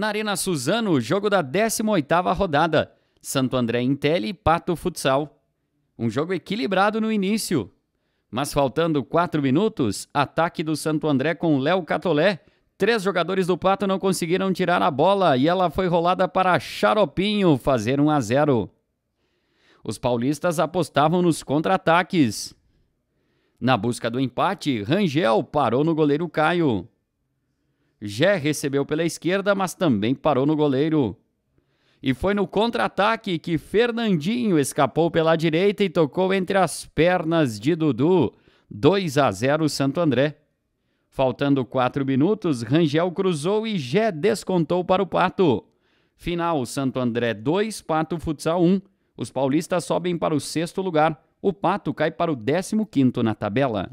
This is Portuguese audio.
Na Arena Suzano, jogo da 18ª rodada. Santo André Intelli e Pato Futsal. Um jogo equilibrado no início. Mas faltando 4 minutos, ataque do Santo André com Léo Catolé. Três jogadores do Pato não conseguiram tirar a bola e ela foi rolada para Charopinho fazer 1 a 0. Os paulistas apostavam nos contra-ataques. Na busca do empate, Rangel parou no goleiro Caio. Jé recebeu pela esquerda, mas também parou no goleiro. E foi no contra-ataque que Fernandinho escapou pela direita e tocou entre as pernas de Dudu. 2 a 0 Santo André. Faltando quatro minutos, Rangel cruzou e Jé descontou para o Pato. Final: Santo André 2, Pato Futsal 1. Os paulistas sobem para o sexto lugar. O Pato cai para o décimo quinto na tabela.